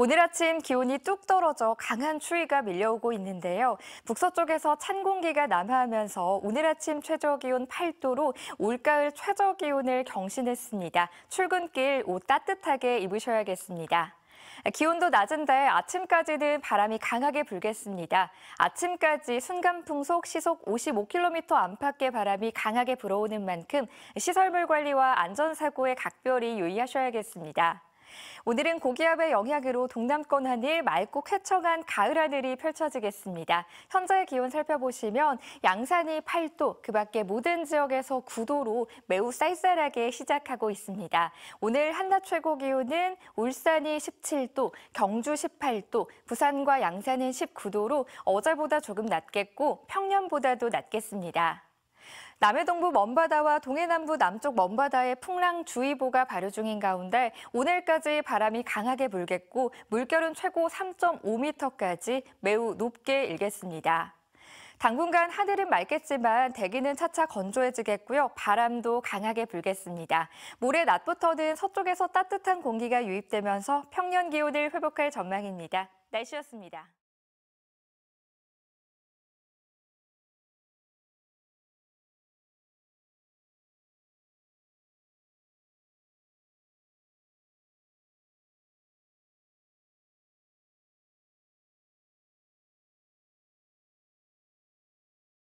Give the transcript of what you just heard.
오늘 아침 기온이 뚝 떨어져 강한 추위가 밀려오고 있는데요. 북서쪽에서 찬 공기가 남하하면서 오늘 아침 최저기온 8도로 올가을 최저기온을 경신했습니다. 출근길 옷 따뜻하게 입으셔야겠습니다. 기온도 낮은데 아침까지는 바람이 강하게 불겠습니다. 아침까지 순간풍속 시속 55km 안팎의 바람이 강하게 불어오는 만큼 시설물 관리와 안전사고에 각별히 유의하셔야겠습니다. 오늘은 고기압의 영향으로 동남권 하늘 맑고 쾌청한 가을 하늘이 펼쳐지겠습니다. 현재 기온 살펴보시면 양산이 8도, 그 밖에 모든 지역에서 9도로 매우 쌀쌀하게 시작하고 있습니다. 오늘 한낮 최고 기온은 울산이 17도, 경주 18도, 부산과 양산은 19도로 어제보다 조금 낮겠고 평년보다도 낮겠습니다. 남해동부 먼바다와 동해남부 남쪽 먼바다에 풍랑주의보가 발효 중인 가운데 오늘까지 바람이 강하게 불겠고 물결은 최고 3.5m까지 매우 높게 일겠습니다. 당분간 하늘은 맑겠지만 대기는 차차 건조해지겠고요. 바람도 강하게 불겠습니다. 모레 낮부터는 서쪽에서 따뜻한 공기가 유입되면서 평년 기온을 회복할 전망입니다. 날씨였습니다.